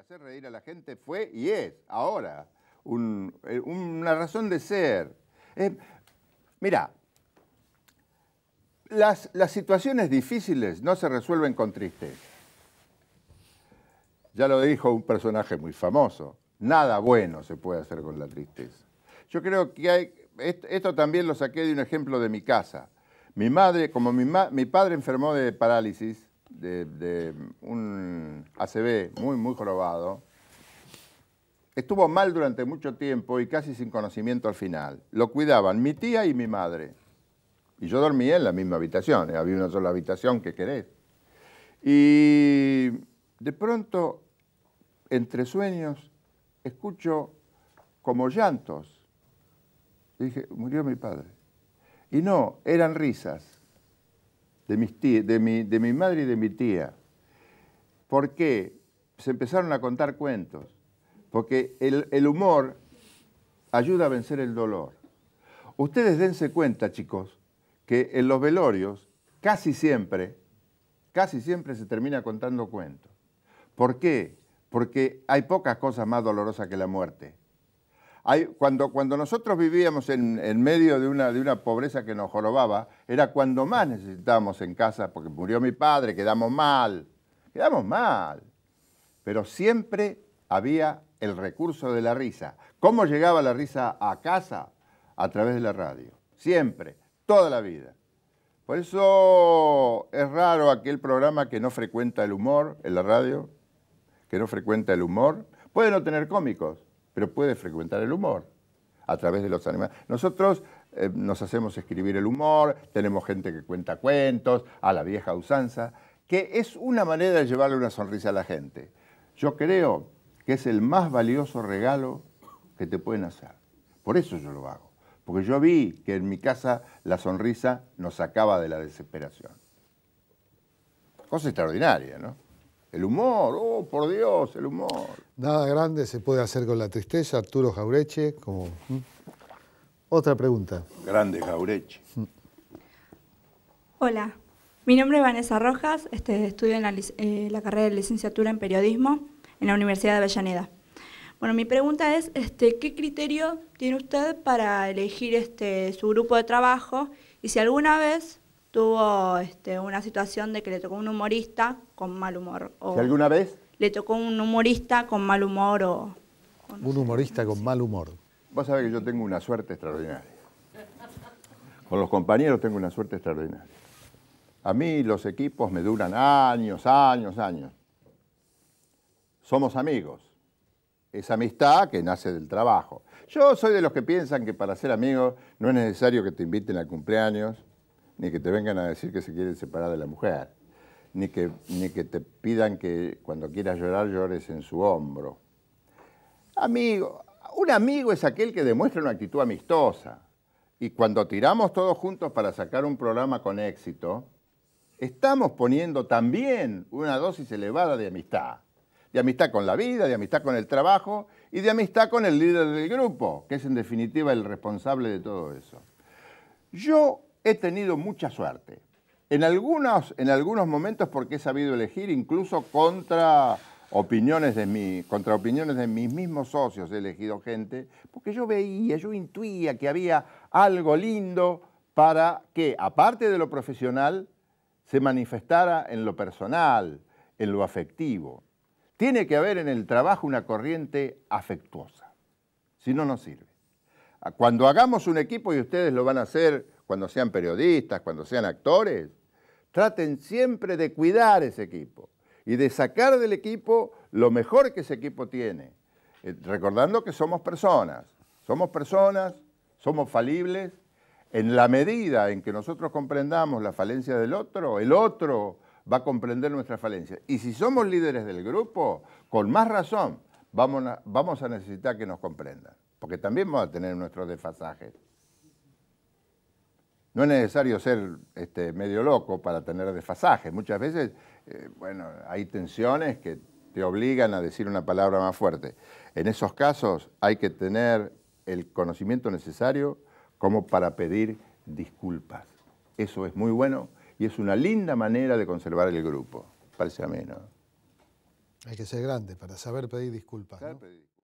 hacer reír a la gente fue y es ahora eh, una razón de ser. Mirá eh, mira, las, las situaciones difíciles no se resuelven con tristeza. Ya lo dijo un personaje muy famoso, nada bueno se puede hacer con la tristeza. Yo creo que hay, esto también lo saqué de un ejemplo de mi casa. Mi madre, como mi, mi padre enfermó de parálisis, de un ACB, muy, muy jorobado, estuvo mal durante mucho tiempo y casi sin conocimiento al final. Lo cuidaban mi tía y mi madre. Y yo dormía en la misma habitación, eh, había una sola habitación que querés. Y de pronto, entre sueños, escucho como llantos. dije, murió mi padre. Y no, eran risas de, de mi madre y de mi tía. ¿Por qué? Se empezaron a contar cuentos, porque el, humor ayuda a vencer el dolor. Ustedes dense cuenta, chicos, que en los velorios casi siempre, casi siempre se termina contando cuentos. ¿Por qué? Porque hay pocas cosas más dolorosas que la muerte. cuando, nosotros vivíamos en, medio de una, de una, pobreza que nos jorobaba, era cuando más necesitábamos en casa, porque murió mi padre, quedamos mal, Quedamos mal. Pero siempre había el recurso de la risa. ¿Cómo llegaba la risa a casa? A través de la radio. Siempre, toda la vida. Por eso es raro aquel programa que no frecuenta el humor en la radio, que no frecuenta el humor. Puede no tener cómicos, pero puede frecuentar el humor a través de los animales. Nosotros eh, nos hacemos escribir el humor, tenemos gente que cuenta cuentos, a la vieja usanza que es una manera de llevarle una sonrisa a la gente. Yo creo que es el más valioso regalo que te pueden hacer. Por eso yo lo hago. Porque yo vi que en mi casa la sonrisa nos sacaba de la desesperación. Cosa extraordinaria, ¿no? El humor, oh, por Dios, el humor. Nada grande se puede hacer con la tristeza, Arturo Jaureche, como... ¿Mm? Otra pregunta. Grande Jaureche. Mm. Hola, mi nombre es Vanessa Rojas, este, estudio en eh, la, carrera de licenciatura en periodismo en la Universidad de Avellaneda. Bueno, mi pregunta es, este, ¿qué criterio tiene usted para elegir este, su grupo de trabajo? Y si alguna vez tuvo este, una situación de que le tocó un humorista con mal humor. O ¿Si alguna vez? Le tocó un humorista con mal humor o... un humorista con mal humor. Vos sabés que yo tengo una suerte extraordinaria. Con los compañeros tengo una suerte extraordinaria. A mí los equipos me duran años, años, años. Somos amigos. Es amistad que nace del trabajo. Yo soy de los que piensan que para ser amigos no es necesario que te inviten al cumpleaños, ni que te vengan a decir que se quieren separar de la mujer, ni que, ni que te pidan que cuando quieras llorar llores en su hombro. Amigo, un amigo es aquel que demuestra una actitud amistosa. Y cuando tiramos todos juntos para sacar un programa con éxito, estamos poniendo también una dosis elevada de amistad. De amistad con la vida, de amistad con el trabajo y de amistad con el líder del grupo, que es en definitiva el responsable de todo eso. Yo he tenido mucha suerte. En algunos, en algunos momentos porque he sabido elegir incluso contra opiniones de mi, contra opiniones de mis mismos socios he elegido gente, porque yo veía, yo intuía que había algo lindo para que, aparte de lo profesional, se manifestara en lo personal, en lo afectivo. Tiene que haber en el trabajo una corriente afectuosa, si no, no sirve. Cuando hagamos un equipo, y ustedes lo van a hacer cuando sean periodistas, cuando sean actores, traten siempre de cuidar ese equipo y de sacar del equipo lo mejor que ese equipo tiene, eh, recordando que somos personas, somos personas, somos falibles en la medida en que nosotros comprendamos la falencia del otro, el otro va a comprender nuestra falencia. Y si somos líderes del grupo, con más razón vamos a, necesitar que nos comprendan, porque también vamos a tener nuestros desfasajes. No es necesario ser este, medio loco para tener desfasaje. Muchas veces, eh, bueno, hay tensiones que te obligan a decir una palabra más fuerte. En esos casos hay que tener el conocimiento necesario como para pedir disculpas. Eso es muy bueno y es una linda manera de conservar el grupo, parece a Hay que ser grande para saber pedir disculpas.